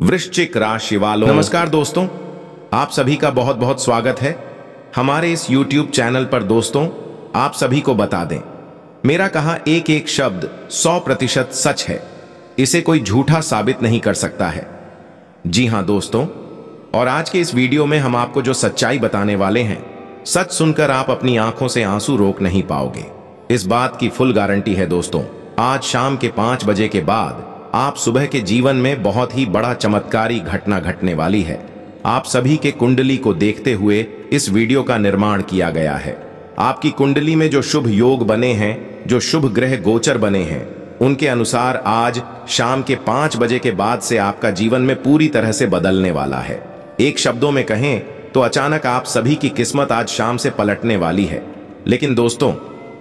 वृश्चिक राशि वालों नमस्कार दोस्तों आप सभी का बहुत बहुत स्वागत है हमारे इस YouTube चैनल पर दोस्तों आप सभी को बता दें मेरा कहा एक एक शब्द 100 प्रतिशत सच है इसे कोई झूठा साबित नहीं कर सकता है जी हाँ दोस्तों और आज के इस वीडियो में हम आपको जो सच्चाई बताने वाले हैं सच सुनकर आप अपनी आंखों से आंसू रोक नहीं पाओगे इस बात की फुल गारंटी है दोस्तों आज शाम के पांच बजे के बाद आप सुबह के जीवन में बहुत ही बड़ा चमत्कारी घटना घटने वाली है आप सभी के कुंडली को देखते हुए इस वीडियो का निर्माण किया गया है आपकी कुंडली में जो शुभ योग बने हैं जो शुभ ग्रह गोचर बने हैं उनके अनुसार आज शाम के पांच बजे के बाद से आपका जीवन में पूरी तरह से बदलने वाला है एक शब्दों में कहें तो अचानक आप सभी की किस्मत आज शाम से पलटने वाली है लेकिन दोस्तों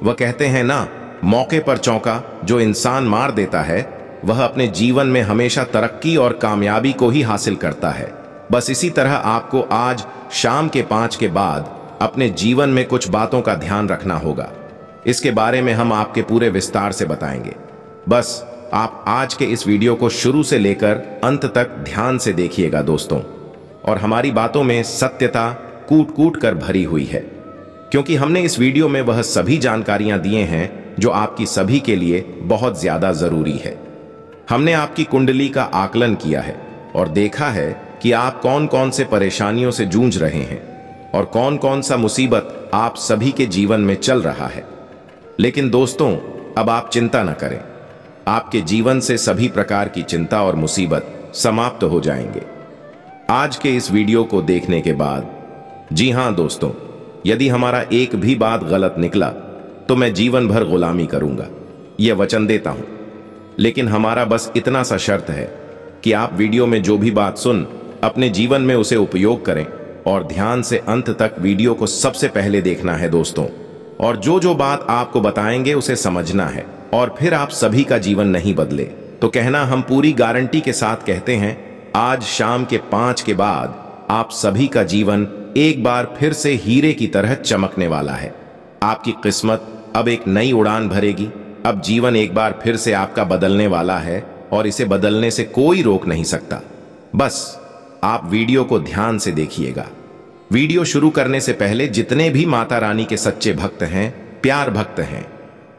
वह कहते हैं ना मौके पर चौंका जो इंसान मार देता है वह अपने जीवन में हमेशा तरक्की और कामयाबी को ही हासिल करता है बस इसी तरह आपको आज शाम के पांच के बाद अपने जीवन में कुछ बातों का ध्यान रखना होगा इसके बारे में हम आपके पूरे विस्तार से बताएंगे बस आप आज के इस वीडियो को शुरू से लेकर अंत तक ध्यान से देखिएगा दोस्तों और हमारी बातों में सत्यता कूट कूट कर भरी हुई है क्योंकि हमने इस वीडियो में वह सभी जानकारियां दिए हैं जो आपकी सभी के लिए बहुत ज़्यादा ज़रूरी है हमने आपकी कुंडली का आकलन किया है और देखा है कि आप कौन कौन से परेशानियों से जूझ रहे हैं और कौन कौन सा मुसीबत आप सभी के जीवन में चल रहा है लेकिन दोस्तों अब आप चिंता न करें आपके जीवन से सभी प्रकार की चिंता और मुसीबत समाप्त हो जाएंगे आज के इस वीडियो को देखने के बाद जी हां दोस्तों यदि हमारा एक भी बात गलत निकला तो मैं जीवन भर गुलामी करूंगा यह वचन देता हूं लेकिन हमारा बस इतना सा शर्त है कि आप वीडियो में जो भी बात सुन अपने जीवन में उसे उपयोग करें और ध्यान से अंत तक वीडियो को सबसे पहले देखना है दोस्तों और जो जो बात आपको बताएंगे उसे समझना है और फिर आप सभी का जीवन नहीं बदले तो कहना हम पूरी गारंटी के साथ कहते हैं आज शाम के पांच के बाद आप सभी का जीवन एक बार फिर से हीरे की तरह चमकने वाला है आपकी किस्मत अब एक नई उड़ान भरेगी अब जीवन एक बार फिर से आपका बदलने वाला है और इसे बदलने से कोई रोक नहीं सकता बस आप वीडियो को ध्यान से देखिएगा वीडियो शुरू करने से पहले जितने भी माता रानी के सच्चे भक्त हैं प्यार भक्त हैं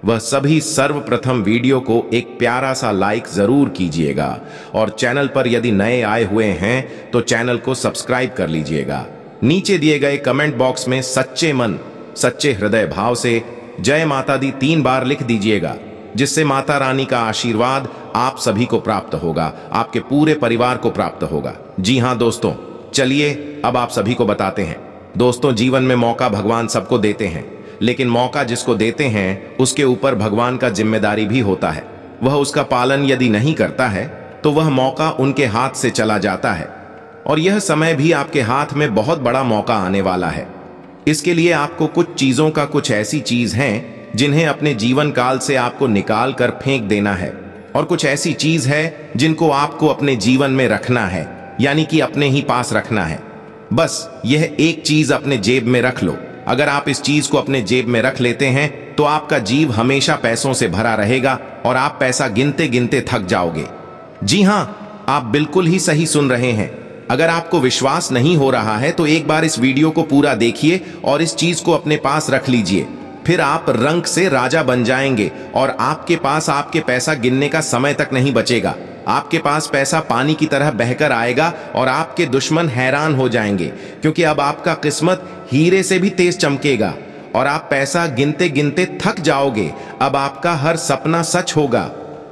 वह सभी सर्वप्रथम वीडियो को एक प्यारा सा लाइक जरूर कीजिएगा और चैनल पर यदि नए आए हुए हैं तो चैनल को सब्सक्राइब कर लीजिएगा नीचे दिए गए कमेंट बॉक्स में सच्चे मन सच्चे हृदय भाव से जय माता दी तीन बार लिख दीजिएगा जिससे माता रानी का आशीर्वाद आप सभी को प्राप्त होगा आपके पूरे परिवार को प्राप्त होगा जी हाँ दोस्तों चलिए अब आप सभी को बताते हैं दोस्तों जीवन में मौका भगवान सबको देते हैं लेकिन मौका जिसको देते हैं उसके ऊपर भगवान का जिम्मेदारी भी होता है वह उसका पालन यदि नहीं करता है तो वह मौका उनके हाथ से चला जाता है और यह समय भी आपके हाथ में बहुत बड़ा मौका आने वाला है इसके लिए आपको कुछ चीज़ों का कुछ ऐसी चीज़ है जिन्हें अपने जीवन काल से आपको निकाल कर फेंक देना है और कुछ ऐसी चीज़ है जिनको आपको अपने जीवन में रखना है यानी कि अपने ही पास रखना है बस यह एक चीज़ अपने जेब में रख लो अगर आप इस चीज़ को अपने जेब में रख लेते हैं तो आपका जीव हमेशा पैसों से भरा रहेगा और आप पैसा गिनते गिनते थक जाओगे जी हाँ आप बिल्कुल ही सही सुन रहे हैं अगर आपको विश्वास नहीं हो रहा है तो एक बार इस वीडियो को पूरा देखिए और इस चीज को अपने पास रख लीजिए फिर आप रंग से राजा बन जाएंगे और आपके पास आपके पैसा गिनने का समय तक नहीं बचेगा आपके पास पैसा पानी की तरह बहकर आएगा और आपके दुश्मन हैरान हो जाएंगे क्योंकि अब आपका किस्मत हीरे से भी तेज चमकेगा और आप पैसा गिनते गिनते थक जाओगे अब आपका हर सपना सच होगा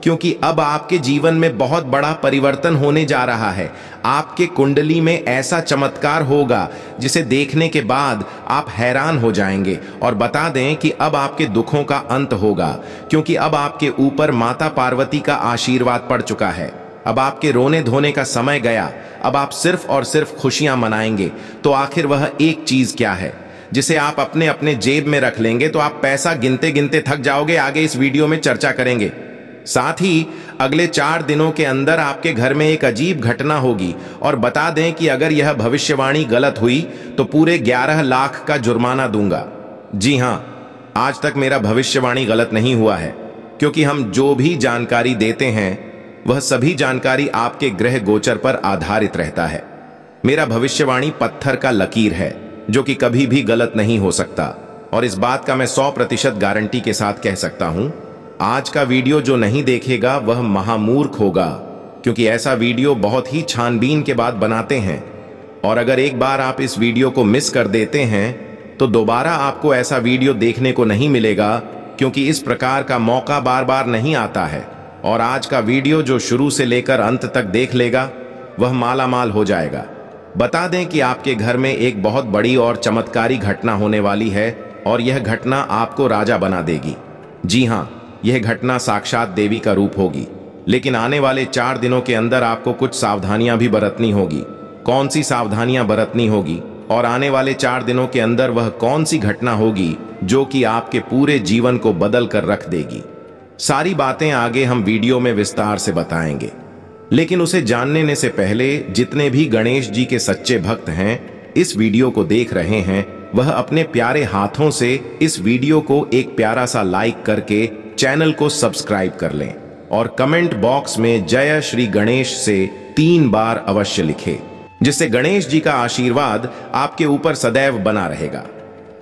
क्योंकि अब आपके जीवन में बहुत बड़ा परिवर्तन होने जा रहा है आपके कुंडली में ऐसा चमत्कार होगा जिसे देखने के बाद आप हैरान हो जाएंगे और बता दें कि अब आपके दुखों का अंत होगा क्योंकि अब आपके ऊपर माता पार्वती का आशीर्वाद पड़ चुका है अब आपके रोने धोने का समय गया अब आप सिर्फ और सिर्फ खुशियां मनाएंगे तो आखिर वह एक चीज क्या है जिसे आप अपने अपने जेब में रख लेंगे तो आप पैसा गिनते गिनते थक जाओगे आगे इस वीडियो में चर्चा करेंगे साथ ही अगले चार दिनों के अंदर आपके घर में एक अजीब घटना होगी और बता दें कि अगर यह भविष्यवाणी गलत हुई तो पूरे ग्यारह लाख का जुर्माना दूंगा जी हां आज तक मेरा भविष्यवाणी गलत नहीं हुआ है क्योंकि हम जो भी जानकारी देते हैं वह सभी जानकारी आपके ग्रह गोचर पर आधारित रहता है मेरा भविष्यवाणी पत्थर का लकीर है जो कि कभी भी गलत नहीं हो सकता और इस बात का मैं सौ प्रतिशत गारंटी के साथ कह सकता हूं आज का वीडियो जो नहीं देखेगा वह महामूर्ख होगा क्योंकि ऐसा वीडियो बहुत ही छानबीन के बाद बनाते हैं और अगर एक बार आप इस वीडियो को मिस कर देते हैं तो दोबारा आपको ऐसा वीडियो देखने को नहीं मिलेगा क्योंकि इस प्रकार का मौका बार बार नहीं आता है और आज का वीडियो जो शुरू से लेकर अंत तक देख लेगा वह माला माल हो जाएगा बता दें कि आपके घर में एक बहुत बड़ी और चमत्कारी घटना होने वाली है और यह घटना आपको राजा बना देगी जी हाँ यह घटना साक्षात देवी का रूप होगी लेकिन आने वाले चार दिनों के अंदर आपको कुछ सावधानियां भी बरतनी होगी कौन सी सावधानियां बरतनी होगी और आने वाले चार दिनों के अंदर वह कौन सी घटना होगी जो कि आपके पूरे जीवन को बदल कर रख देगी सारी बातें आगे हम वीडियो में विस्तार से बताएंगे लेकिन उसे जानने से पहले जितने भी गणेश जी के सच्चे भक्त हैं इस वीडियो को देख रहे हैं वह अपने प्यारे हाथों से इस वीडियो को एक प्यारा सा लाइक करके चैनल को सब्सक्राइब कर लें और कमेंट बॉक्स में जय श्री गणेश से तीन बार अवश्य लिखें जिससे गणेश जी का आशीर्वाद आपके ऊपर सदैव बना रहेगा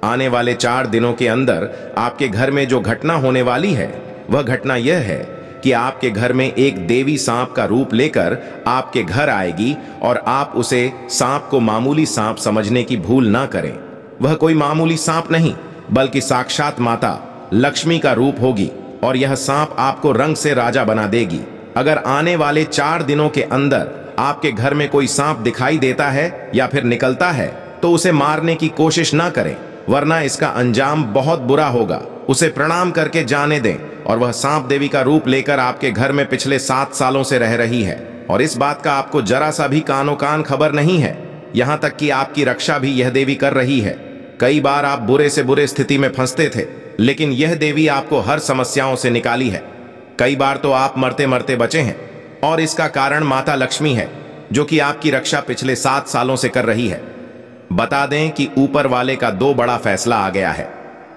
आने वाले चार दिनों के अंदर आपके घर में जो घटना होने वाली है वह घटना यह है कि आपके घर में एक देवी सांप का रूप लेकर आपके घर आएगी और आप उसे सांप को मामूली सांप समझने की भूल ना करें वह कोई मामूली सांप नहीं बल्कि साक्षात माता लक्ष्मी का रूप होगी और यह सांप आपको रंग से राजा बना देगी अगर आने वाले चार दिनों के अंदर आपके घर में कोई सांप दिखाई देता है या फिर निकलता है तो उसे मारने की कोशिश ना करें वरना इसका अंजाम बहुत बुरा होगा उसे प्रणाम करके जाने दें और वह सांप देवी का रूप लेकर आपके घर में पिछले सात सालों से रह रही है और इस बात का आपको जरा सा भी कानो कान खबर नहीं है यहाँ तक कि आपकी रक्षा भी यह देवी कर रही है कई बार आप बुरे से बुरे स्थिति में फंसते थे लेकिन यह देवी आपको हर समस्याओं से निकाली है कई बार तो आप मरते मरते बचे हैं और इसका कारण माता लक्ष्मी है जो कि आपकी रक्षा पिछले सात सालों से कर रही है बता दें कि ऊपर वाले का दो बड़ा फैसला आ गया है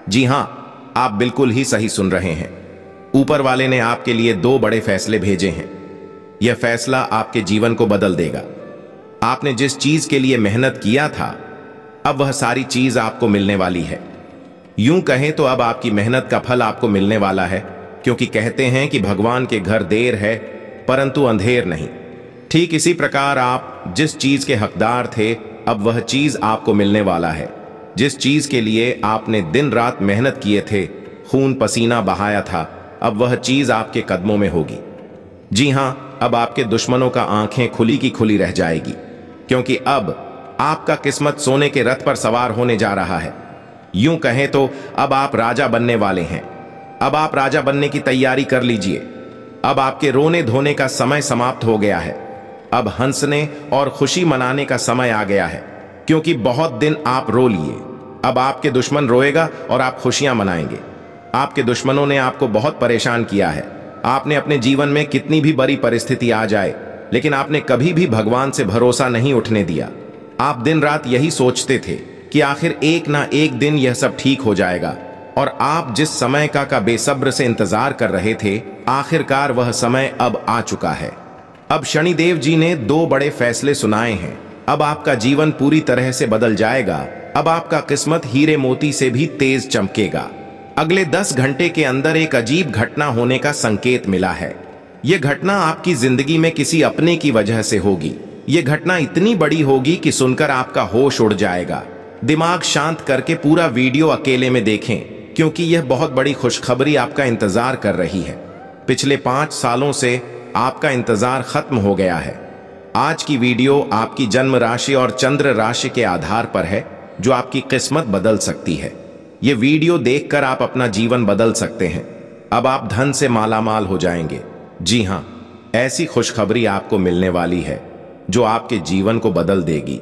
जी हां आप बिल्कुल ही सही सुन रहे हैं ऊपर वाले ने आपके लिए दो बड़े फैसले भेजे हैं यह फैसला आपके जीवन को बदल देगा आपने जिस चीज के लिए मेहनत किया था अब वह सारी चीज आपको मिलने वाली है यूं कहें तो अब आपकी मेहनत का फल आपको मिलने वाला है क्योंकि कहते हैं कि भगवान के घर देर है परंतु अंधेर नहीं ठीक इसी प्रकार आप जिस चीज के हकदार थे अब वह चीज आपको मिलने वाला है जिस चीज के लिए आपने दिन रात मेहनत किए थे खून पसीना बहाया था अब वह चीज आपके कदमों में होगी जी हां अब आपके दुश्मनों का आंखें खुली की खुली रह जाएगी क्योंकि अब आपका किस्मत सोने के रथ पर सवार होने जा रहा है यूं कहें तो अब आप राजा बनने वाले हैं अब आप राजा बनने की तैयारी कर लीजिए अब आपके रोने धोने का समय समाप्त हो गया है अब हंसने और खुशी मनाने का समय आ गया है क्योंकि बहुत दिन आप रो लिए अब आपके दुश्मन रोएगा और आप खुशियां मनाएंगे आपके दुश्मनों ने आपको बहुत परेशान किया है आपने अपने जीवन में कितनी भी बड़ी परिस्थिति आ जाए लेकिन आपने कभी भी भगवान से भरोसा नहीं उठने दिया आप दिन रात यही सोचते थे कि आखिर एक ना एक दिन यह सब ठीक हो जाएगा और आप जिस समय का का बेसब्र से इंतजार कर रहे थे आखिरकार वह समय अब आ चुका है अब शनिदेव जी ने दो बड़े फैसले सुनाए हैं अब आपका जीवन पूरी तरह से बदल जाएगा अब आपका किस्मत हीरे मोती से भी तेज चमकेगा अगले दस घंटे के अंदर एक अजीब घटना होने का संकेत मिला है यह घटना आपकी जिंदगी में किसी अपने की वजह से होगी यह घटना इतनी बड़ी होगी कि सुनकर आपका होश उड़ जाएगा दिमाग शांत करके पूरा वीडियो अकेले में देखें क्योंकि यह बहुत बड़ी खुशखबरी आपका इंतजार कर रही है पिछले पांच सालों से आपका इंतजार खत्म हो गया है आज की वीडियो आपकी जन्म राशि और चंद्र राशि के आधार पर है जो आपकी किस्मत बदल सकती है ये वीडियो देखकर आप अपना जीवन बदल सकते हैं अब आप धन से मालामाल हो जाएंगे जी हां ऐसी खुशखबरी आपको मिलने वाली है जो आपके जीवन को बदल देगी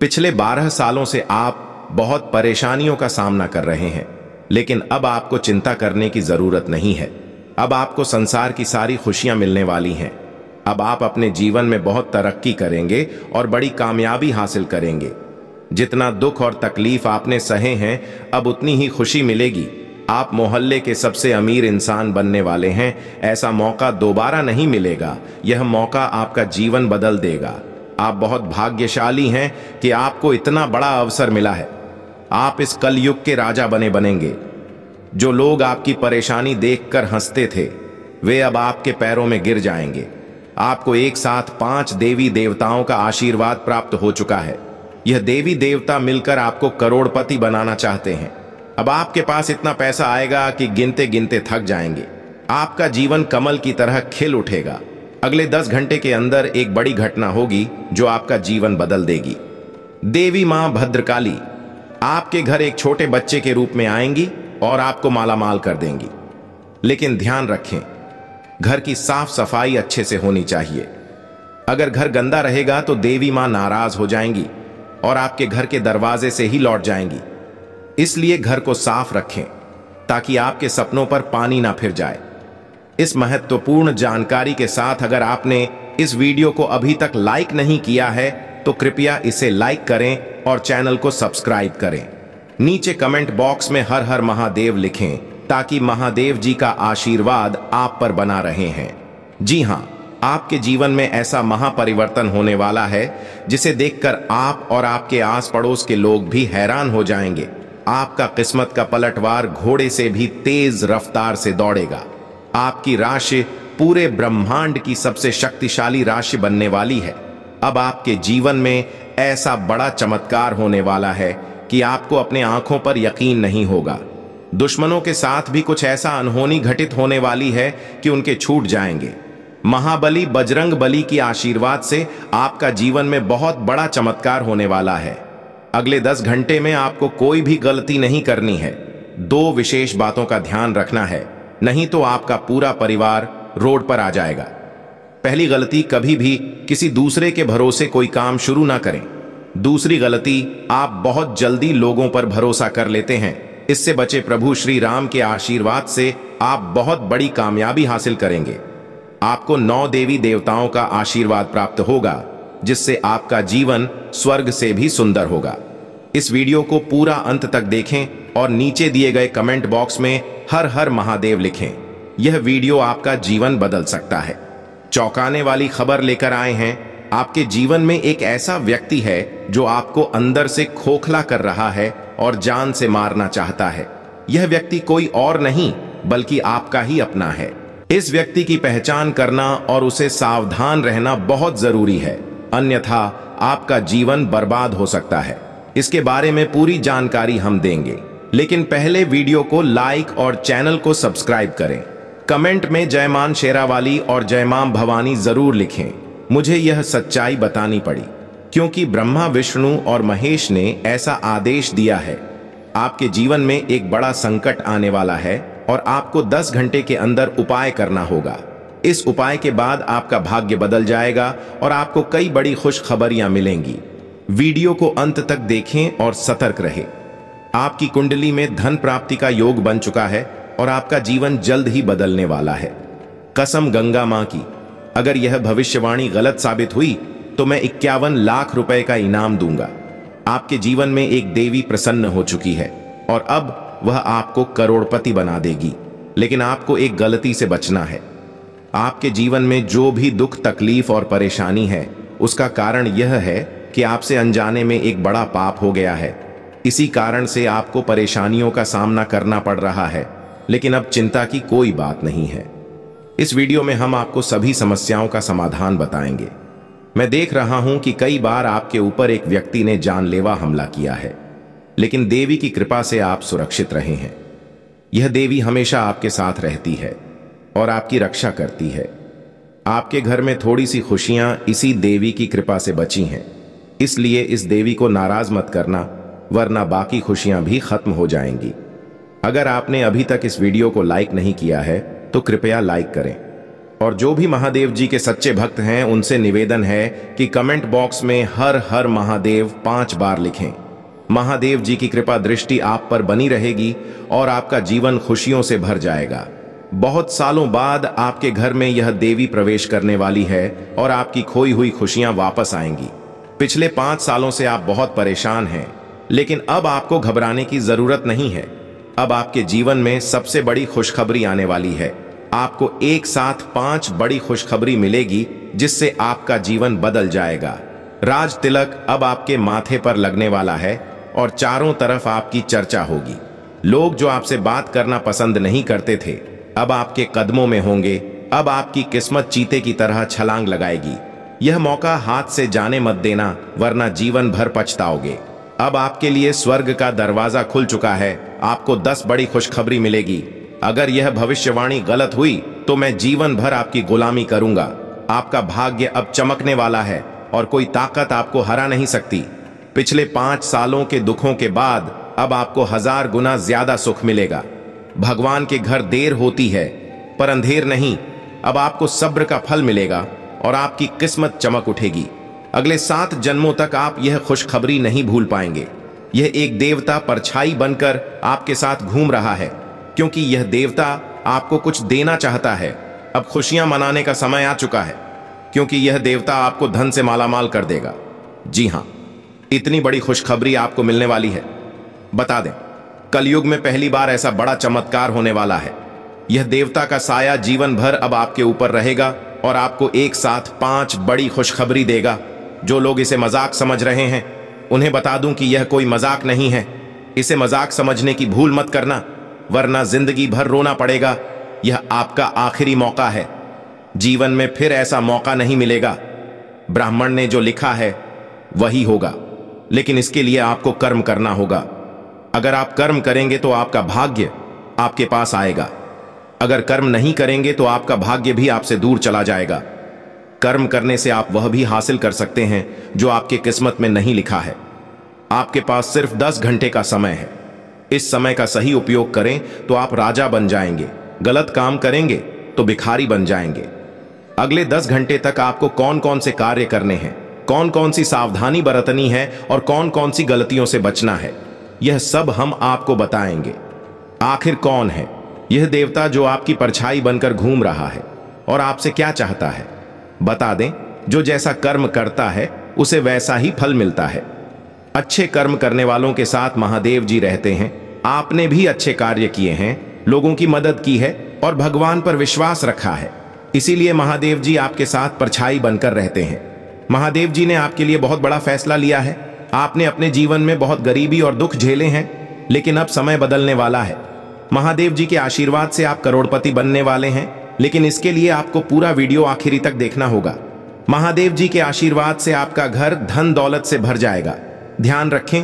पिछले 12 सालों से आप बहुत परेशानियों का सामना कर रहे हैं लेकिन अब आपको चिंता करने की जरूरत नहीं है अब आपको संसार की सारी खुशियां मिलने वाली हैं अब आप अपने जीवन में बहुत तरक्की करेंगे और बड़ी कामयाबी हासिल करेंगे जितना दुख और तकलीफ आपने सहे हैं अब उतनी ही खुशी मिलेगी आप मोहल्ले के सबसे अमीर इंसान बनने वाले हैं ऐसा मौका दोबारा नहीं मिलेगा यह मौका आपका जीवन बदल देगा आप बहुत भाग्यशाली हैं कि आपको इतना बड़ा अवसर मिला है आप इस कलयुग के राजा बने बनेंगे जो लोग आपकी परेशानी देखकर हंसते थे वे अब आपके पैरों में गिर जाएंगे आपको एक साथ पांच देवी देवताओं का आशीर्वाद प्राप्त हो चुका है यह देवी देवता मिलकर आपको करोड़पति बनाना चाहते हैं अब आपके पास इतना पैसा आएगा कि गिनते गिनते थक जाएंगे आपका जीवन कमल की तरह खिल उठेगा अगले दस घंटे के अंदर एक बड़ी घटना होगी जो आपका जीवन बदल देगी देवी मां भद्रकाली आपके घर एक छोटे बच्चे के रूप में आएंगी और आपको मालामाल कर देंगी लेकिन ध्यान रखें घर की साफ सफाई अच्छे से होनी चाहिए अगर घर गंदा रहेगा तो देवी मां नाराज हो जाएंगी और आपके घर के दरवाजे से ही लौट जाएंगी इसलिए घर को साफ रखें ताकि आपके सपनों पर पानी ना फिर जाए इस महत्वपूर्ण जानकारी के साथ अगर आपने इस वीडियो को अभी तक लाइक नहीं किया है तो कृपया इसे लाइक करें और चैनल को सब्सक्राइब करें नीचे कमेंट बॉक्स में हर हर महादेव लिखें ताकि महादेव जी का आशीर्वाद आप पर बना रहे हैं जी हाँ आपके जीवन में ऐसा महापरिवर्तन होने वाला है जिसे देखकर आप और आपके आस पड़ोस के लोग भी हैरान हो जाएंगे आपका किस्मत का पलटवार घोड़े से भी तेज रफ्तार से दौड़ेगा आपकी राशि पूरे ब्रह्मांड की सबसे शक्तिशाली राशि बनने वाली है अब आपके जीवन में ऐसा बड़ा चमत्कार होने वाला है कि आपको अपने आंखों पर यकीन नहीं होगा दुश्मनों के साथ भी कुछ ऐसा अनहोनी घटित होने वाली है कि उनके छूट जाएंगे महाबली बजरंग बली की आशीर्वाद से आपका जीवन में बहुत बड़ा चमत्कार होने वाला है अगले दस घंटे में आपको कोई भी गलती नहीं करनी है दो विशेष बातों का ध्यान रखना है नहीं तो आपका पूरा परिवार रोड पर आ जाएगा पहली गलती कभी भी किसी दूसरे के भरोसे कोई काम शुरू ना करें दूसरी गलती आप बहुत जल्दी लोगों पर भरोसा कर लेते हैं इससे बचे प्रभु श्री राम के आशीर्वाद से आप बहुत बड़ी कामयाबी हासिल करेंगे आपको नौ देवी देवताओं का आशीर्वाद प्राप्त होगा जिससे आपका जीवन स्वर्ग से भी सुंदर होगा इस वीडियो को पूरा अंत तक देखें और नीचे दिए गए कमेंट बॉक्स में हर हर महादेव लिखें यह वीडियो आपका जीवन बदल सकता है चौंकाने वाली खबर लेकर आए हैं आपके जीवन में एक ऐसा व्यक्ति है जो आपको अंदर से खोखला कर रहा है और जान से मारना चाहता है यह व्यक्ति कोई और नहीं बल्कि आपका ही अपना है इस व्यक्ति की पहचान करना और उसे सावधान रहना बहुत जरूरी है अन्यथा आपका जीवन बर्बाद हो सकता है इसके बारे में पूरी जानकारी हम देंगे लेकिन पहले वीडियो को लाइक और चैनल को सब्सक्राइब करें कमेंट में जयमान शेरावाली और जयमान भवानी जरूर लिखें मुझे यह सच्चाई बतानी पड़ी क्योंकि ब्रह्मा विष्णु और महेश ने ऐसा आदेश दिया है आपके जीवन में एक बड़ा संकट आने वाला है और आपको 10 घंटे के अंदर उपाय करना होगा इस उपाय के बाद आपका भाग्य बदल जाएगा और आपको कई बड़ी खुशखबरियां मिलेंगी वीडियो को अंत तक देखें और सतर्क रहें आपकी कुंडली में धन प्राप्ति का योग बन चुका है और आपका जीवन जल्द ही बदलने वाला है कसम गंगा माँ की अगर यह भविष्यवाणी गलत साबित हुई तो मैं इक्यावन लाख रुपए का इनाम दूंगा आपके जीवन में एक देवी प्रसन्न हो चुकी है और अब वह आपको करोड़पति बना देगी लेकिन आपको एक गलती से बचना है आपके जीवन में जो भी दुख तकलीफ और परेशानी है उसका कारण यह है कि आपसे अनजाने में एक बड़ा पाप हो गया है इसी कारण से आपको परेशानियों का सामना करना पड़ रहा है लेकिन अब चिंता की कोई बात नहीं है इस वीडियो में हम आपको सभी समस्याओं का समाधान बताएंगे मैं देख रहा हूं कि कई बार आपके ऊपर एक व्यक्ति ने जानलेवा हमला किया है लेकिन देवी की कृपा से आप सुरक्षित रहे हैं यह देवी हमेशा आपके साथ रहती है और आपकी रक्षा करती है आपके घर में थोड़ी सी खुशियां इसी देवी की कृपा से बची हैं इसलिए इस देवी को नाराज मत करना वरना बाकी खुशियां भी खत्म हो जाएंगी अगर आपने अभी तक इस वीडियो को लाइक नहीं किया है तो कृपया लाइक करें और जो भी महादेव जी के सच्चे भक्त हैं उनसे निवेदन है कि कमेंट बॉक्स में हर हर महादेव पांच बार लिखें महादेव जी की कृपा दृष्टि आप पर बनी रहेगी और आपका जीवन खुशियों से भर जाएगा बहुत सालों बाद आपके घर में यह देवी प्रवेश करने वाली है और आपकी खोई हुई खुशियां वापस आएंगी पिछले पांच सालों से आप बहुत परेशान हैं लेकिन अब आपको घबराने की जरूरत नहीं है अब आपके जीवन में सबसे बड़ी खुशखबरी आने वाली है आपको एक साथ पांच बड़ी खुशखबरी मिलेगी जिससे आपका जीवन बदल जाएगा राज तिलक अब आपके माथे पर लगने वाला है और चारों तरफ आपकी चर्चा होगी लोग जो आपसे बात करना पसंद नहीं करते थे अब आपके कदमों में होंगे अब आपकी किस्मत चीते की तरह छलांग लगाएगी यह मौका हाथ से जाने मत देना वरना जीवन भर पछताओगे अब आपके लिए स्वर्ग का दरवाजा खुल चुका है आपको दस बड़ी खुशखबरी मिलेगी अगर यह भविष्यवाणी गलत हुई तो मैं जीवन भर आपकी गुलामी करूंगा आपका भाग्य अब चमकने वाला है और कोई ताकत आपको हरा नहीं सकती पिछले पांच सालों के दुखों के बाद अब आपको हजार गुना ज्यादा सुख मिलेगा भगवान के घर देर होती है पर अंधेर नहीं अब आपको सब्र का फल मिलेगा और आपकी किस्मत चमक उठेगी अगले सात जन्मों तक आप यह खुशखबरी नहीं भूल पाएंगे यह एक देवता परछाई बनकर आपके साथ घूम रहा है क्योंकि यह देवता आपको कुछ देना चाहता है अब खुशियां मनाने का समय आ चुका है क्योंकि यह देवता आपको धन से मालामाल कर देगा जी हाँ इतनी बड़ी खुशखबरी आपको मिलने वाली है बता दें कलयुग में पहली बार ऐसा बड़ा चमत्कार होने वाला है यह देवता का साया जीवन भर अब आपके ऊपर रहेगा और आपको एक साथ पांच बड़ी खुशखबरी देगा जो लोग इसे मजाक समझ रहे हैं उन्हें बता दूं कि यह कोई मजाक नहीं है इसे मजाक समझने की भूल मत करना वरना जिंदगी भर रोना पड़ेगा यह आपका आखिरी मौका है जीवन में फिर ऐसा मौका नहीं मिलेगा ब्राह्मण ने जो लिखा है वही होगा लेकिन इसके लिए आपको कर्म करना होगा अगर आप कर्म करेंगे तो आपका भाग्य आपके पास आएगा अगर कर्म नहीं करेंगे तो आपका भाग्य भी आपसे दूर चला जाएगा कर्म करने से आप वह भी हासिल कर सकते हैं जो आपके किस्मत में नहीं लिखा है आपके पास सिर्फ दस घंटे का समय है इस समय का सही उपयोग करें तो आप राजा बन जाएंगे गलत काम करेंगे तो भिखारी बन जाएंगे अगले दस घंटे तक आपको कौन कौन से कार्य करने हैं कौन कौन सी सावधानी बरतनी है और कौन कौन सी गलतियों से बचना है यह सब हम आपको बताएंगे आखिर कौन है यह देवता जो आपकी परछाई बनकर घूम रहा है और आपसे क्या चाहता है बता दें जो जैसा कर्म करता है उसे वैसा ही फल मिलता है अच्छे कर्म करने वालों के साथ महादेव जी रहते हैं आपने भी अच्छे कार्य किए हैं लोगों की मदद की है और भगवान पर विश्वास रखा है इसीलिए महादेव जी आपके साथ परछाई बनकर रहते हैं महादेव जी ने आपके लिए बहुत बड़ा फैसला लिया है आपने अपने जीवन में बहुत गरीबी और दुख झेले हैं लेकिन अब समय बदलने वाला है महादेव जी के आशीर्वाद से आप करोड़पति बनने वाले हैं लेकिन इसके लिए आपको पूरा वीडियो आखिरी तक देखना होगा महादेव जी के आशीर्वाद से आपका घर धन दौलत से भर जाएगा ध्यान रखें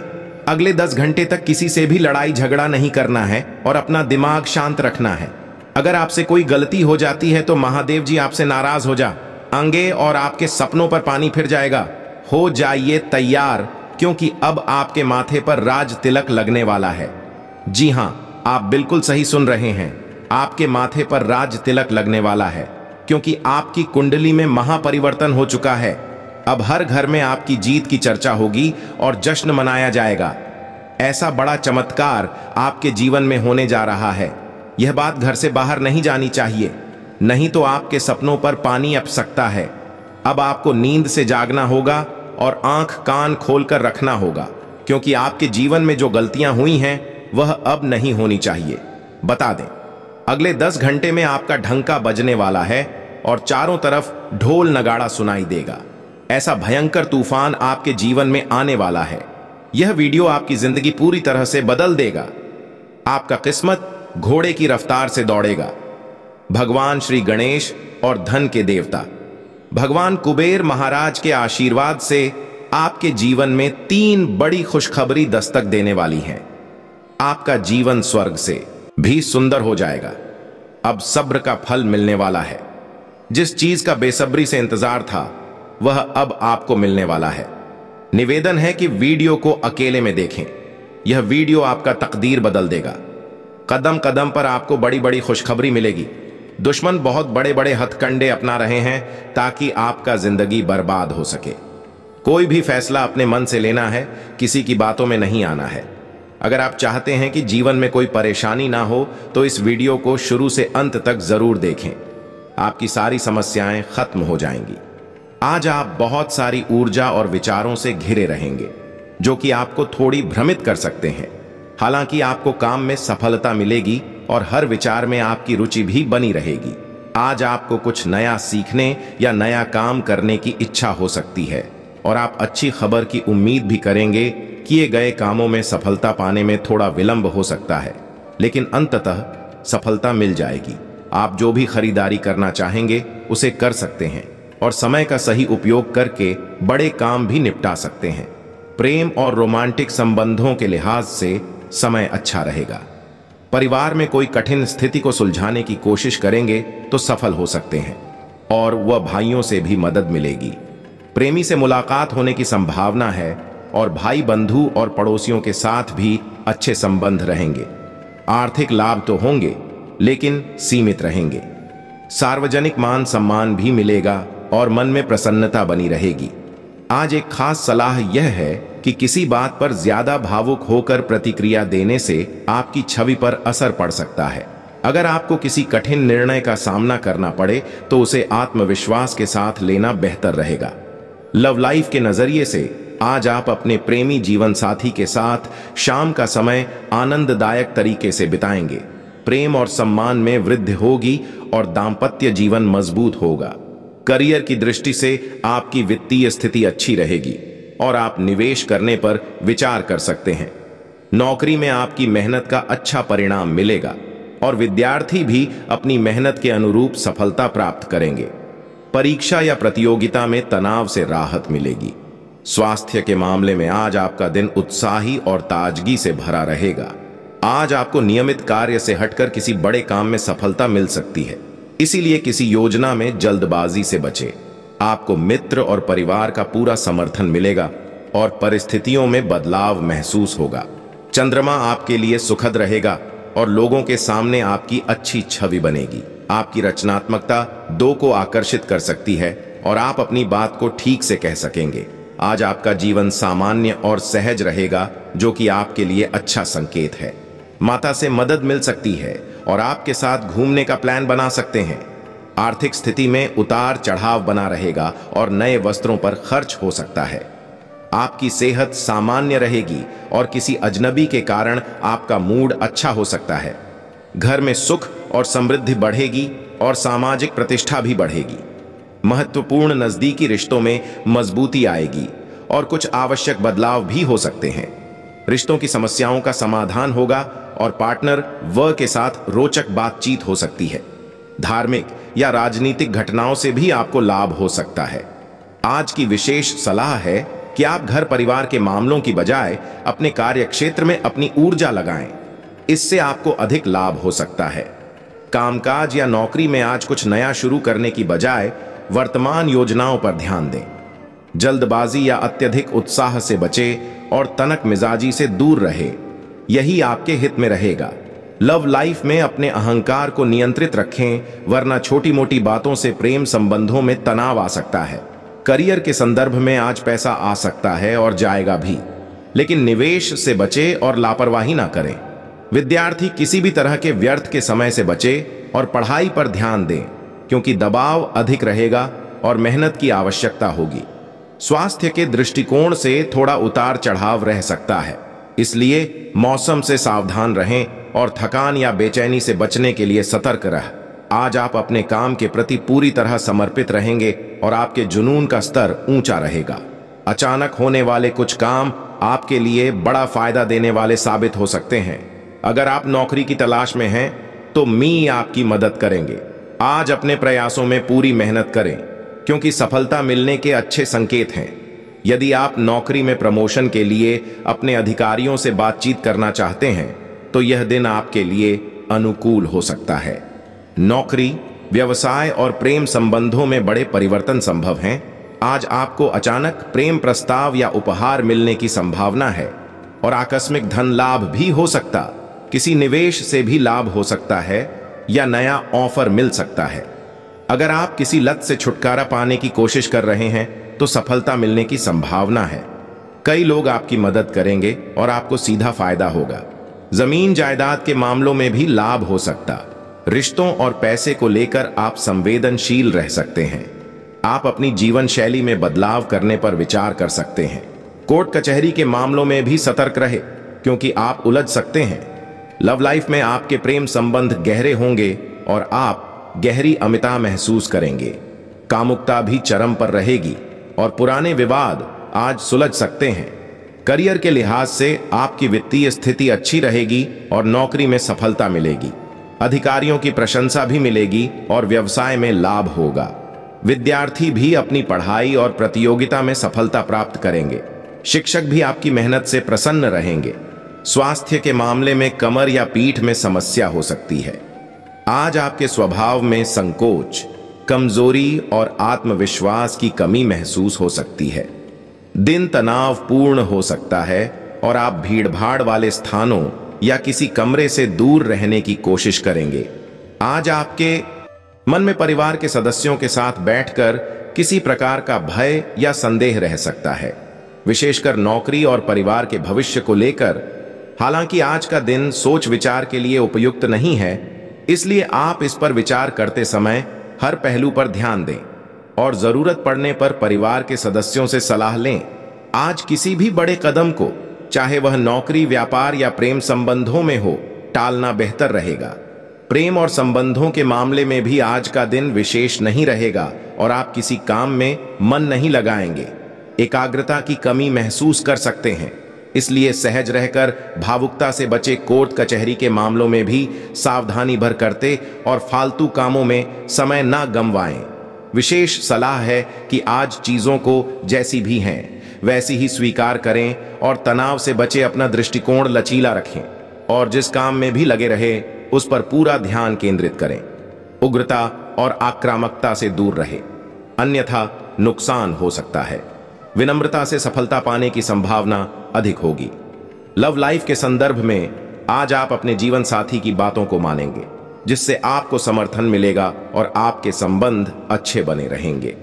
अगले दस घंटे तक किसी से भी लड़ाई झगड़ा नहीं करना है और अपना दिमाग शांत रखना है अगर आपसे कोई गलती हो जाती है तो महादेव जी आपसे नाराज हो जा अंगे और आपके सपनों पर पानी फिर जाएगा हो जाइए तैयार क्योंकि अब आपके माथे पर राज तिलक लगने वाला है जी हाँ आप बिल्कुल सही सुन रहे हैं आपके माथे पर राज तिलक लगने वाला है क्योंकि आपकी कुंडली में महापरिवर्तन हो चुका है अब हर घर में आपकी जीत की चर्चा होगी और जश्न मनाया जाएगा ऐसा बड़ा चमत्कार आपके जीवन में होने जा रहा है यह बात घर से बाहर नहीं जानी चाहिए नहीं तो आपके सपनों पर पानी अप सकता है अब आपको नींद से जागना होगा और आंख कान खोलकर रखना होगा क्योंकि आपके जीवन में जो गलतियां हुई हैं वह अब नहीं होनी चाहिए बता दें अगले दस घंटे में आपका ढंका बजने वाला है और चारों तरफ ढोल नगाड़ा सुनाई देगा ऐसा भयंकर तूफान आपके जीवन में आने वाला है यह वीडियो आपकी जिंदगी पूरी तरह से बदल देगा आपका किस्मत घोड़े की रफ्तार से दौड़ेगा भगवान श्री गणेश और धन के देवता भगवान कुबेर महाराज के आशीर्वाद से आपके जीवन में तीन बड़ी खुशखबरी दस्तक देने वाली हैं आपका जीवन स्वर्ग से भी सुंदर हो जाएगा अब सब्र का फल मिलने वाला है जिस चीज का बेसब्री से इंतजार था वह अब आपको मिलने वाला है निवेदन है कि वीडियो को अकेले में देखें यह वीडियो आपका तकदीर बदल देगा कदम कदम पर आपको बड़ी बड़ी खुशखबरी मिलेगी दुश्मन बहुत बड़े बड़े हथकंडे अपना रहे हैं ताकि आपका जिंदगी बर्बाद हो सके कोई भी फैसला अपने मन से लेना है किसी की बातों में नहीं आना है अगर आप चाहते हैं कि जीवन में कोई परेशानी ना हो तो इस वीडियो को शुरू से अंत तक जरूर देखें आपकी सारी समस्याएं खत्म हो जाएंगी आज आप बहुत सारी ऊर्जा और विचारों से घिरे रहेंगे जो कि आपको थोड़ी भ्रमित कर सकते हैं हालांकि आपको काम में सफलता मिलेगी और हर विचार में आपकी रुचि भी बनी रहेगी आज आपको कुछ नया सीखने या नया काम करने की इच्छा हो सकती है और आप अच्छी खबर की उम्मीद भी करेंगे किए गए कामों में सफलता पाने में थोड़ा विलंब हो सकता है लेकिन अंततः सफलता मिल जाएगी आप जो भी खरीदारी करना चाहेंगे उसे कर सकते हैं और समय का सही उपयोग करके बड़े काम भी निपटा सकते हैं प्रेम और रोमांटिक संबंधों के लिहाज से समय अच्छा रहेगा परिवार में कोई कठिन स्थिति को सुलझाने की कोशिश करेंगे तो सफल हो सकते हैं और वह भाइयों से भी मदद मिलेगी प्रेमी से मुलाकात होने की संभावना है और भाई बंधु और पड़ोसियों के साथ भी अच्छे संबंध रहेंगे आर्थिक लाभ तो होंगे लेकिन सीमित रहेंगे सार्वजनिक मान सम्मान भी मिलेगा और मन में प्रसन्नता बनी रहेगी आज एक खास सलाह यह है कि किसी बात पर ज्यादा भावुक होकर प्रतिक्रिया देने से आपकी छवि पर असर पड़ सकता है अगर आपको किसी कठिन निर्णय का सामना करना पड़े तो उसे आत्मविश्वास के साथ लेना बेहतर रहेगा लव लाइफ के नजरिए से आज आप अपने प्रेमी जीवन साथी के साथ शाम का समय आनंददायक तरीके से बिताएंगे प्रेम और सम्मान में वृद्धि होगी और दाम्पत्य जीवन मजबूत होगा करियर की दृष्टि से आपकी वित्तीय स्थिति अच्छी रहेगी और आप निवेश करने पर विचार कर सकते हैं नौकरी में आपकी मेहनत का अच्छा परिणाम मिलेगा और विद्यार्थी भी अपनी मेहनत के अनुरूप सफलता प्राप्त करेंगे परीक्षा या प्रतियोगिता में तनाव से राहत मिलेगी स्वास्थ्य के मामले में आज आपका दिन उत्साही और ताजगी से भरा रहेगा आज आपको नियमित कार्य से हटकर किसी बड़े काम में सफलता मिल सकती है इसीलिए किसी योजना में जल्दबाजी से बचे आपको मित्र और परिवार का पूरा समर्थन मिलेगा और परिस्थितियों में बदलाव महसूस होगा चंद्रमा आपके लिए सुखद रहेगा और लोगों के सामने आपकी अच्छी छवि बनेगी आपकी रचनात्मकता दो को आकर्षित कर सकती है और आप अपनी बात को ठीक से कह सकेंगे आज आपका जीवन सामान्य और सहज रहेगा जो कि आपके लिए अच्छा संकेत है माता से मदद मिल सकती है और आपके साथ घूमने का प्लान बना सकते हैं आर्थिक स्थिति में उतार चढ़ाव बना रहेगा और नए वस्त्रों पर खर्च हो सकता है आपकी सेहत सामान्य रहेगी और किसी अजनबी के कारण आपका मूड अच्छा हो सकता है घर में सुख और समृद्धि बढ़ेगी और सामाजिक प्रतिष्ठा भी बढ़ेगी महत्वपूर्ण नज़दीकी रिश्तों में मजबूती आएगी और कुछ आवश्यक बदलाव भी हो सकते हैं रिश्तों की समस्याओं का समाधान होगा और पार्टनर व के साथ रोचक बातचीत हो सकती है धार्मिक या राजनीतिक घटनाओं से भी आपको लाभ हो सकता है आज की विशेष सलाह है कि आप घर परिवार के मामलों की बजाय अपने कार्य क्षेत्र में अपनी ऊर्जा लगाएं इससे आपको अधिक लाभ हो सकता है कामकाज या नौकरी में आज कुछ नया शुरू करने की बजाय वर्तमान योजनाओं पर ध्यान दें जल्दबाजी या अत्यधिक उत्साह से बचे और तनक मिजाजी से दूर रहे यही आपके हित में रहेगा लव लाइफ में अपने अहंकार को नियंत्रित रखें वरना छोटी मोटी बातों से प्रेम संबंधों में तनाव आ सकता है करियर के संदर्भ में आज पैसा आ सकता है और जाएगा भी लेकिन निवेश से बचे और लापरवाही ना करें विद्यार्थी किसी भी तरह के व्यर्थ के समय से बचे और पढ़ाई पर ध्यान दें क्योंकि दबाव अधिक रहेगा और मेहनत की आवश्यकता होगी स्वास्थ्य के दृष्टिकोण से थोड़ा उतार चढ़ाव रह सकता है इसलिए मौसम से सावधान रहें और थकान या बेचैनी से बचने के लिए सतर्क रह आज आप अपने काम के प्रति पूरी तरह समर्पित रहेंगे और आपके जुनून का स्तर ऊंचा रहेगा अचानक होने वाले कुछ काम आपके लिए बड़ा फायदा देने वाले साबित हो सकते हैं अगर आप नौकरी की तलाश में हैं तो मी आपकी मदद करेंगे आज अपने प्रयासों में पूरी मेहनत करें क्योंकि सफलता मिलने के अच्छे संकेत हैं यदि आप नौकरी में प्रमोशन के लिए अपने अधिकारियों से बातचीत करना चाहते हैं तो यह दिन आपके लिए अनुकूल हो सकता है नौकरी व्यवसाय और प्रेम संबंधों में बड़े परिवर्तन संभव हैं आज आपको अचानक प्रेम प्रस्ताव या उपहार मिलने की संभावना है और आकस्मिक धन लाभ भी हो सकता किसी निवेश से भी लाभ हो सकता है या नया ऑफर मिल सकता है अगर आप किसी लत से छुटकारा पाने की कोशिश कर रहे हैं तो सफलता मिलने की संभावना है कई लोग आपकी मदद करेंगे और आपको सीधा फायदा होगा जमीन जायदाद के मामलों में भी लाभ हो सकता रिश्तों और पैसे को लेकर आप संवेदनशील रह सकते हैं आप अपनी जीवन शैली में बदलाव करने पर विचार कर सकते हैं कोर्ट कचहरी के मामलों में भी सतर्क रहे क्योंकि आप उलझ सकते हैं लव लाइफ में आपके प्रेम संबंध गहरे होंगे और आप गहरी अमिता महसूस करेंगे कामुकता भी चरम पर रहेगी और पुराने विवाद आज सुलझ सकते हैं करियर के लिहाज से आपकी वित्तीय स्थिति अच्छी रहेगी और नौकरी में सफलता मिलेगी अधिकारियों की प्रशंसा भी मिलेगी और व्यवसाय में लाभ होगा विद्यार्थी भी अपनी पढ़ाई और प्रतियोगिता में सफलता प्राप्त करेंगे शिक्षक भी आपकी मेहनत से प्रसन्न रहेंगे स्वास्थ्य के मामले में कमर या पीठ में समस्या हो सकती है आज आपके स्वभाव में संकोच कमजोरी और आत्मविश्वास की कमी महसूस हो सकती है दिन तनावपूर्ण हो सकता है और आप भीड़भाड़ वाले स्थानों या किसी कमरे से दूर रहने की कोशिश करेंगे आज आपके मन में परिवार के सदस्यों के साथ बैठकर किसी प्रकार का भय या संदेह रह सकता है विशेषकर नौकरी और परिवार के भविष्य को लेकर हालांकि आज का दिन सोच विचार के लिए उपयुक्त नहीं है इसलिए आप इस पर विचार करते समय हर पहलू पर ध्यान दें और ज़रूरत पड़ने पर परिवार के सदस्यों से सलाह लें आज किसी भी बड़े कदम को चाहे वह नौकरी व्यापार या प्रेम संबंधों में हो टालना बेहतर रहेगा प्रेम और संबंधों के मामले में भी आज का दिन विशेष नहीं रहेगा और आप किसी काम में मन नहीं लगाएंगे एकाग्रता की कमी महसूस कर सकते हैं इसलिए सहज रहकर भावुकता से बचे कोर्ट कचहरी के मामलों में भी सावधानी भर करते और फालतू कामों में समय ना गंवाएं विशेष सलाह है कि आज चीज़ों को जैसी भी हैं वैसी ही स्वीकार करें और तनाव से बचे अपना दृष्टिकोण लचीला रखें और जिस काम में भी लगे रहे उस पर पूरा ध्यान केंद्रित करें उग्रता और आक्रामकता से दूर रहे अन्यथा नुकसान हो सकता है विनम्रता से सफलता पाने की संभावना अधिक होगी लव लाइफ के संदर्भ में आज आप अपने जीवन साथी की बातों को मानेंगे जिससे आपको समर्थन मिलेगा और आपके संबंध अच्छे बने रहेंगे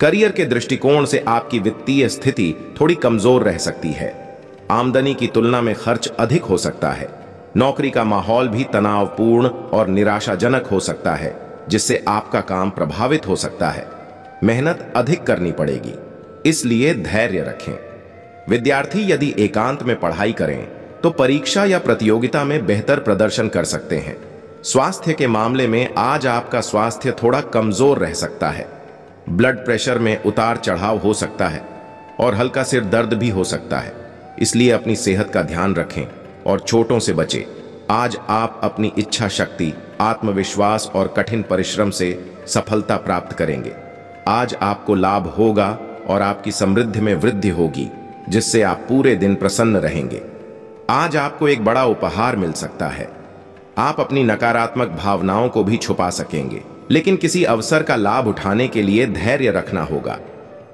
करियर के दृष्टिकोण से आपकी वित्तीय स्थिति थोड़ी कमजोर रह सकती है आमदनी की तुलना में खर्च अधिक हो सकता है नौकरी का माहौल भी तनावपूर्ण और निराशाजनक हो सकता है जिससे आपका काम प्रभावित हो सकता है मेहनत अधिक करनी पड़ेगी इसलिए धैर्य रखें विद्यार्थी यदि एकांत में पढ़ाई करें तो परीक्षा या प्रतियोगिता में बेहतर प्रदर्शन कर सकते हैं स्वास्थ्य के मामले में आज आपका स्वास्थ्य थोड़ा कमजोर रह सकता है ब्लड प्रेशर में उतार चढ़ाव हो सकता है और हल्का सिर दर्द भी हो सकता है इसलिए अपनी सेहत का ध्यान रखें और छोटों से बचें आज आप अपनी इच्छा शक्ति आत्मविश्वास और कठिन परिश्रम से सफलता प्राप्त करेंगे आज आपको लाभ होगा और आपकी समृद्धि में वृद्धि होगी जिससे आप पूरे दिन प्रसन्न रहेंगे आज आपको एक बड़ा उपहार मिल सकता है आप अपनी नकारात्मक भावनाओं को भी छुपा सकेंगे लेकिन किसी अवसर का लाभ उठाने के लिए धैर्य रखना होगा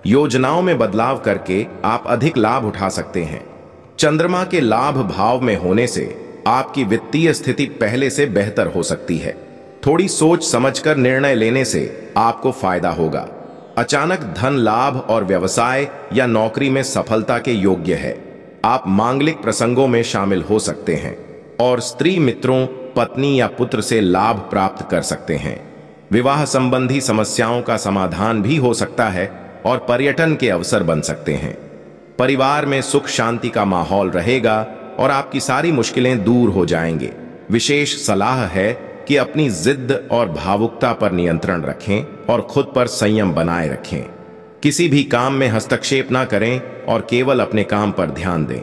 योजनाओं में बदलाव करके आप अधिक लाभ उठा सकते हैं चंद्रमा के लाभ भाव में होने से आपकी वित्तीय स्थिति पहले से बेहतर हो सकती है थोड़ी सोच समझकर निर्णय लेने से आपको फायदा होगा अचानक धन लाभ और व्यवसाय या नौकरी में सफलता के योग्य है आप मांगलिक प्रसंगों में शामिल हो सकते हैं और स्त्री मित्रों पत्नी या पुत्र से लाभ प्राप्त कर सकते हैं विवाह संबंधी समस्याओं का समाधान भी हो सकता है और पर्यटन के अवसर बन सकते हैं परिवार में सुख शांति का माहौल रहेगा और आपकी सारी मुश्किलें दूर हो जाएंगे विशेष सलाह है कि अपनी जिद और भावुकता पर नियंत्रण रखें और खुद पर संयम बनाए रखें किसी भी काम में हस्तक्षेप ना करें और केवल अपने काम पर ध्यान दें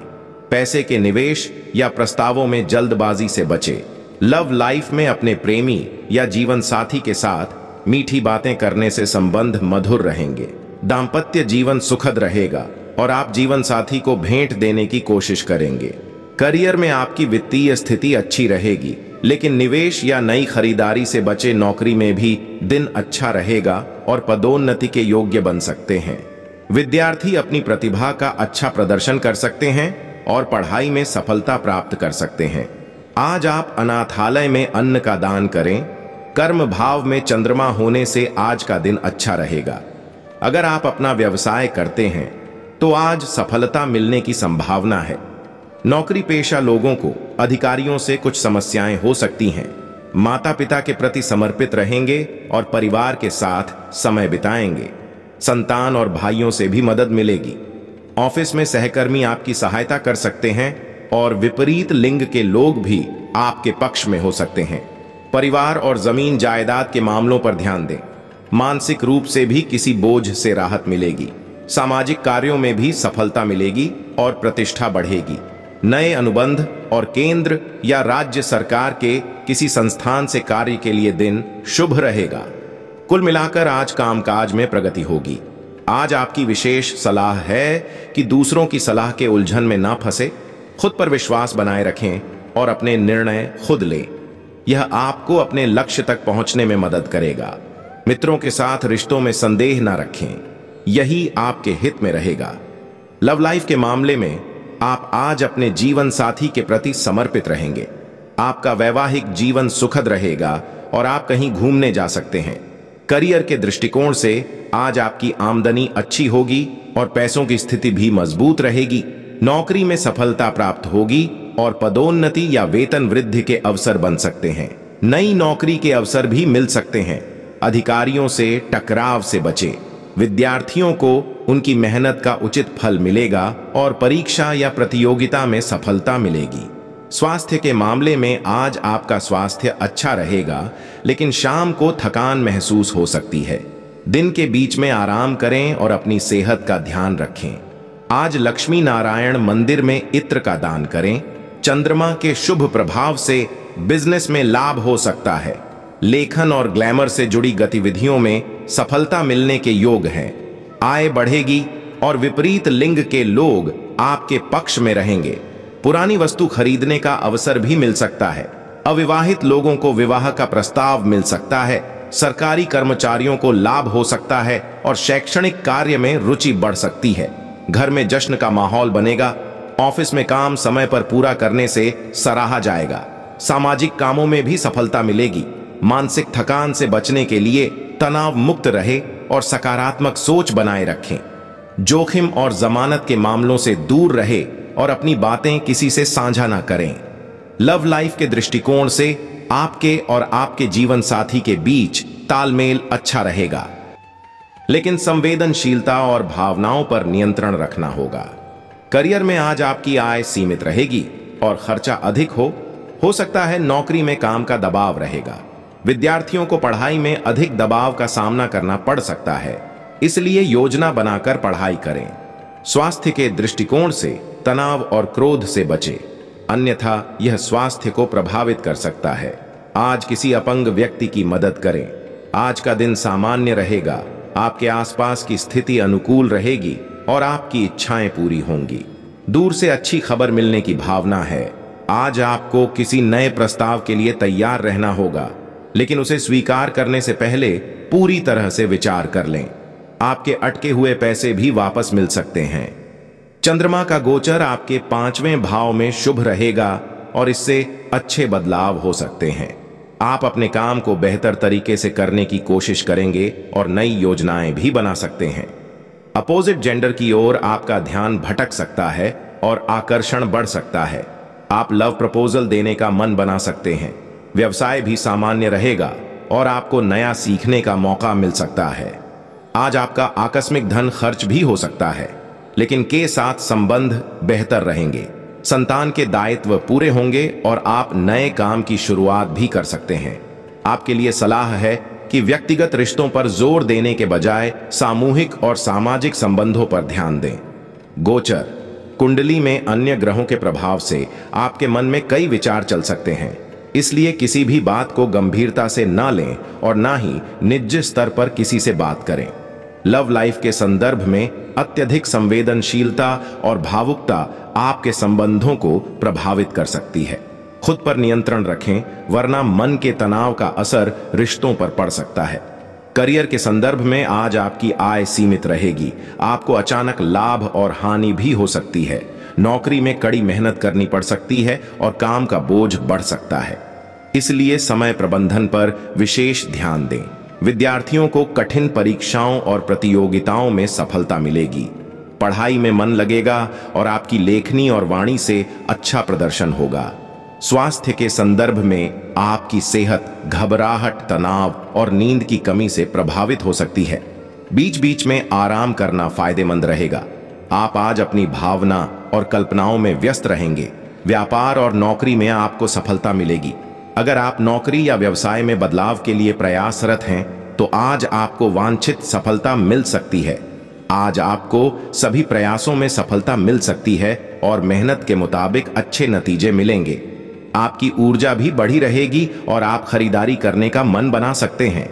पैसे के निवेश या प्रस्तावों में जल्दबाजी से बचें लव लाइफ में अपने प्रेमी या जीवन साथी के साथ मीठी बातें करने से संबंध मधुर रहेंगे दाम्पत्य जीवन सुखद रहेगा और आप जीवन साथी को भेंट देने की कोशिश करेंगे करियर में आपकी वित्तीय स्थिति अच्छी रहेगी लेकिन निवेश या नई खरीदारी से बचे नौकरी में भी दिन अच्छा रहेगा और पदोन्नति के योग्य बन सकते हैं विद्यार्थी अपनी प्रतिभा का अच्छा प्रदर्शन कर सकते हैं और पढ़ाई में सफलता प्राप्त कर सकते हैं आज आप अनाथालय में अन्न का दान करें कर्म भाव में चंद्रमा होने से आज का दिन अच्छा रहेगा अगर आप अपना व्यवसाय करते हैं तो आज सफलता मिलने की संभावना है नौकरी पेशा लोगों को अधिकारियों से कुछ समस्याएं हो सकती हैं माता पिता के प्रति समर्पित रहेंगे और परिवार के साथ समय बिताएंगे संतान और भाइयों से भी मदद मिलेगी ऑफिस में सहकर्मी आपकी सहायता कर सकते हैं और विपरीत लिंग के लोग भी आपके पक्ष में हो सकते हैं परिवार और जमीन जायदाद के मामलों पर ध्यान दें मानसिक रूप से भी किसी बोझ से राहत मिलेगी सामाजिक कार्यों में भी सफलता मिलेगी और प्रतिष्ठा बढ़ेगी नए अनुबंध और केंद्र या राज्य सरकार के किसी संस्थान से कार्य के लिए दिन शुभ रहेगा कुल मिलाकर आज कामकाज में प्रगति होगी आज आपकी विशेष सलाह है कि दूसरों की सलाह के उलझन में ना फंसे खुद पर विश्वास बनाए रखें और अपने निर्णय खुद लें यह आपको अपने लक्ष्य तक पहुंचने में मदद करेगा मित्रों के साथ रिश्तों में संदेह ना रखें यही आपके हित में रहेगा लव लाइफ के मामले में आप आज अपने जीवन साथी के प्रति समर्पित रहेंगे आपका वैवाहिक जीवन सुखद रहेगा और आप कहीं घूमने जा सकते हैं करियर के दृष्टिकोण से आज आपकी आमदनी अच्छी होगी और पैसों की स्थिति भी मजबूत रहेगी नौकरी में सफलता प्राप्त होगी और पदोन्नति या वेतन वृद्धि के अवसर बन सकते हैं नई नौकरी के अवसर भी मिल सकते हैं अधिकारियों से टकराव से बचें विद्यार्थियों को उनकी मेहनत का उचित फल मिलेगा और परीक्षा या प्रतियोगिता में सफलता मिलेगी स्वास्थ्य के मामले में आज आपका स्वास्थ्य अच्छा रहेगा लेकिन शाम को थकान महसूस हो सकती है दिन के बीच में आराम करें और अपनी सेहत का ध्यान रखें आज लक्ष्मी नारायण मंदिर में इत्र का दान करें चंद्रमा के शुभ प्रभाव से बिजनेस में लाभ हो सकता है लेखन और ग्लैमर से जुड़ी गतिविधियों में सफलता मिलने के योग हैं आय बढ़ेगी और विपरीत लिंग के लोग आपके पक्ष में रहेंगे पुरानी वस्तु खरीदने का अवसर भी मिल सकता है अविवाहित लोगों को विवाह का प्रस्ताव मिल सकता है सरकारी कर्मचारियों को लाभ हो सकता है और शैक्षणिक कार्य में रुचि बढ़ सकती है घर में जश्न का माहौल बनेगा ऑफिस में काम समय पर पूरा करने से सराहा जाएगा सामाजिक कामों में भी सफलता मिलेगी मानसिक थकान से बचने के लिए तनाव मुक्त रहे और सकारात्मक सोच बनाए रखें जोखिम और जमानत के मामलों से दूर रहे और अपनी बातें किसी से साझा ना करें लव लाइफ के दृष्टिकोण से आपके और आपके जीवन साथी के बीच तालमेल अच्छा रहेगा लेकिन संवेदनशीलता और भावनाओं पर नियंत्रण रखना होगा करियर में आज आपकी आय सीमित रहेगी और खर्चा अधिक हो हो सकता है नौकरी में काम का दबाव रहेगा विद्यार्थियों को पढ़ाई में अधिक दबाव का सामना करना पड़ सकता है इसलिए योजना बनाकर पढ़ाई करें स्वास्थ्य के दृष्टिकोण से तनाव और क्रोध से बचें अन्यथा यह स्वास्थ्य को प्रभावित कर सकता है आज किसी अपंग व्यक्ति की मदद करें आज का दिन सामान्य रहेगा आपके आसपास की स्थिति अनुकूल रहेगी और आपकी इच्छाएं पूरी होंगी दूर से अच्छी खबर मिलने की भावना है आज आपको किसी नए प्रस्ताव के लिए तैयार रहना होगा लेकिन उसे स्वीकार करने से पहले पूरी तरह से विचार कर लें आपके अटके हुए पैसे भी वापस मिल सकते हैं चंद्रमा का गोचर आपके पांचवें भाव में शुभ रहेगा और इससे अच्छे बदलाव हो सकते हैं आप अपने काम को बेहतर तरीके से करने की कोशिश करेंगे और नई योजनाएं भी बना सकते हैं अपोजिट जेंडर की ओर आपका ध्यान भटक सकता है और आकर्षण बढ़ सकता है आप लव प्रपोजल देने का मन बना सकते हैं व्यवसाय भी सामान्य रहेगा और आपको नया सीखने का मौका मिल सकता है आज आपका आकस्मिक धन खर्च भी हो सकता है लेकिन के साथ संबंध बेहतर रहेंगे संतान के दायित्व पूरे होंगे और आप नए काम की शुरुआत भी कर सकते हैं आपके लिए सलाह है कि व्यक्तिगत रिश्तों पर जोर देने के बजाय सामूहिक और सामाजिक संबंधों पर ध्यान दें गोचर कुंडली में अन्य ग्रहों के प्रभाव से आपके मन में कई विचार चल सकते हैं इसलिए किसी भी बात को गंभीरता से ना लें और ना ही निजी स्तर पर किसी से बात करें लव लाइफ के संदर्भ में अत्यधिक संवेदनशीलता और भावुकता आपके संबंधों को प्रभावित कर सकती है खुद पर नियंत्रण रखें वरना मन के तनाव का असर रिश्तों पर पड़ सकता है करियर के संदर्भ में आज आपकी आय सीमित रहेगी आपको अचानक लाभ और हानि भी हो सकती है नौकरी में कड़ी मेहनत करनी पड़ सकती है और काम का बोझ बढ़ सकता है इसलिए समय प्रबंधन पर विशेष ध्यान दें विद्यार्थियों को कठिन परीक्षाओं और प्रतियोगिताओं में सफलता मिलेगी पढ़ाई में मन लगेगा और आपकी लेखनी और वाणी से अच्छा प्रदर्शन होगा स्वास्थ्य के संदर्भ में आपकी सेहत घबराहट तनाव और नींद की कमी से प्रभावित हो सकती है बीच बीच में आराम करना फायदेमंद रहेगा आप आज अपनी भावना और कल्पनाओं में व्यस्त रहेंगे व्यापार और नौकरी में आपको सफलता मिलेगी अगर आप नौकरी या व्यवसाय में बदलाव के लिए प्रयासरत हैं तो आज आपको वांछित सफलता मिल सकती है आज आपको सभी प्रयासों में सफलता मिल सकती है और मेहनत के मुताबिक अच्छे नतीजे मिलेंगे आपकी ऊर्जा भी बढ़ी रहेगी और आप खरीदारी करने का मन बना सकते हैं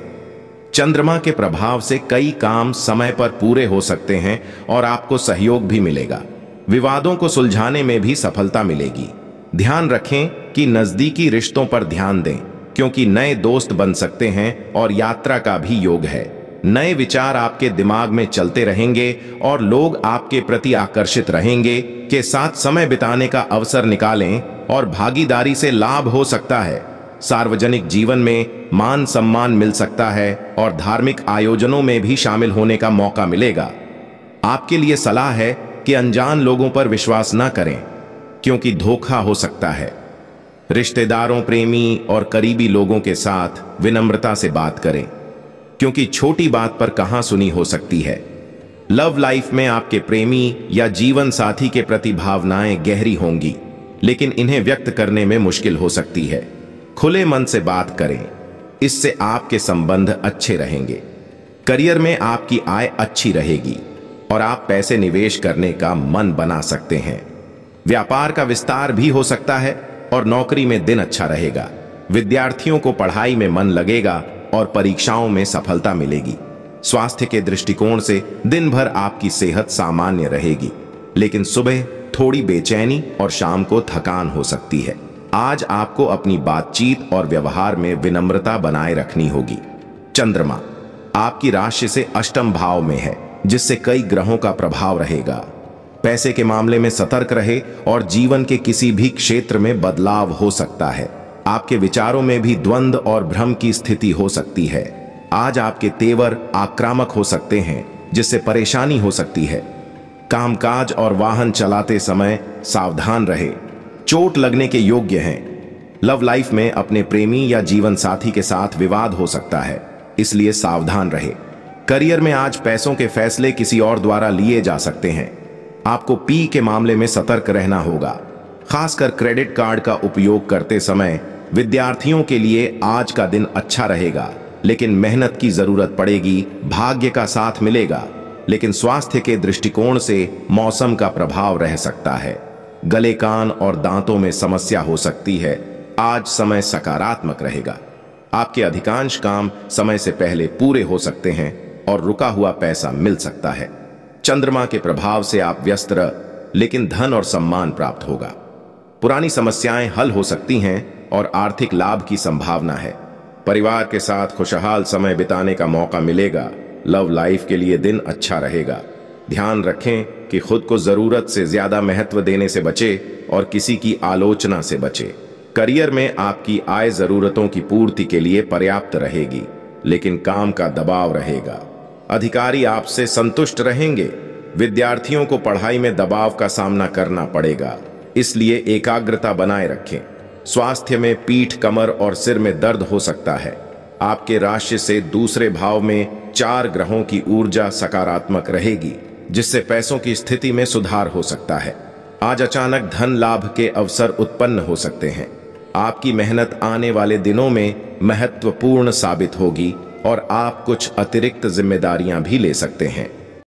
चंद्रमा के प्रभाव से कई काम समय पर पूरे हो सकते हैं और आपको सहयोग भी मिलेगा विवादों को सुलझाने में भी सफलता मिलेगी ध्यान रखें कि नज़दीकी रिश्तों पर ध्यान दें क्योंकि नए दोस्त बन सकते हैं और यात्रा का भी योग है नए विचार आपके दिमाग में चलते रहेंगे और लोग आपके प्रति आकर्षित रहेंगे के साथ समय बिताने का अवसर निकालें और भागीदारी से लाभ हो सकता है सार्वजनिक जीवन में मान सम्मान मिल सकता है और धार्मिक आयोजनों में भी शामिल होने का मौका मिलेगा आपके लिए सलाह है कि अनजान लोगों पर विश्वास ना करें क्योंकि धोखा हो सकता है रिश्तेदारों प्रेमी और करीबी लोगों के साथ विनम्रता से बात करें क्योंकि छोटी बात पर कहां सुनी हो सकती है लव लाइफ में आपके प्रेमी या जीवन साथी के प्रति भावनाएं गहरी होंगी लेकिन इन्हें व्यक्त करने में मुश्किल हो सकती है खुले मन से बात करें इससे आपके संबंध अच्छे रहेंगे करियर में आपकी आय अच्छी रहेगी और आप पैसे निवेश करने का मन बना सकते हैं व्यापार का विस्तार भी हो सकता है और नौकरी में दिन अच्छा रहेगा विद्यार्थियों को पढ़ाई में मन लगेगा और परीक्षाओं में सफलता मिलेगी स्वास्थ्य के दृष्टिकोण से दिन भर आपकी सेहत सामान्य रहेगी लेकिन सुबह थोड़ी बेचैनी और शाम को थकान हो सकती है आज आपको अपनी बातचीत और व्यवहार में विनम्रता बनाए रखनी होगी चंद्रमा आपकी राशि से अष्टम भाव में है जिससे कई ग्रहों का प्रभाव रहेगा पैसे के मामले में सतर्क रहे और जीवन के किसी भी क्षेत्र में बदलाव हो सकता है आपके विचारों में भी द्वंद्व और भ्रम की स्थिति हो सकती है आज आपके तेवर आक्रामक हो सकते हैं जिससे परेशानी हो सकती है कामकाज और वाहन चलाते समय सावधान रहे चोट लगने के योग्य हैं लव लाइफ में अपने प्रेमी या जीवन साथी के साथ विवाद हो सकता है इसलिए सावधान रहे करियर में आज पैसों के फैसले किसी और द्वारा लिए जा सकते हैं आपको पी के मामले में सतर्क रहना होगा खासकर क्रेडिट कार्ड का उपयोग करते समय विद्यार्थियों के लिए आज का दिन अच्छा रहेगा लेकिन मेहनत की जरूरत पड़ेगी भाग्य का साथ मिलेगा लेकिन स्वास्थ्य के दृष्टिकोण से मौसम का प्रभाव रह सकता है गले कान और दांतों में समस्या हो सकती है आज समय सकारात्मक रहेगा आपके अधिकांश काम समय से पहले पूरे हो सकते हैं और रुका हुआ पैसा मिल सकता है चंद्रमा के प्रभाव से आप व्यस्त रह लेकिन धन और सम्मान प्राप्त होगा पुरानी समस्याएं हल हो सकती हैं और आर्थिक लाभ की संभावना है परिवार के साथ खुशहाल समय बिताने का मौका मिलेगा लव लाइफ के लिए दिन अच्छा रहेगा ध्यान रखें कि खुद को ज़रूरत से ज़्यादा महत्व देने से बचे और किसी की आलोचना से बचे करियर में आपकी आय ज़रूरतों की पूर्ति के लिए पर्याप्त रहेगी लेकिन काम का दबाव रहेगा अधिकारी आपसे संतुष्ट रहेंगे विद्यार्थियों को पढ़ाई में दबाव का सामना करना पड़ेगा इसलिए एकाग्रता बनाए रखें स्वास्थ्य में पीठ कमर और सिर में दर्द हो सकता है आपके राशि से दूसरे भाव में चार ग्रहों की ऊर्जा सकारात्मक रहेगी जिससे पैसों की स्थिति में सुधार हो सकता है आज अचानक धन लाभ के अवसर उत्पन्न हो सकते हैं आपकी मेहनत आने वाले दिनों में महत्वपूर्ण साबित होगी और आप कुछ अतिरिक्त जिम्मेदारियां भी ले सकते हैं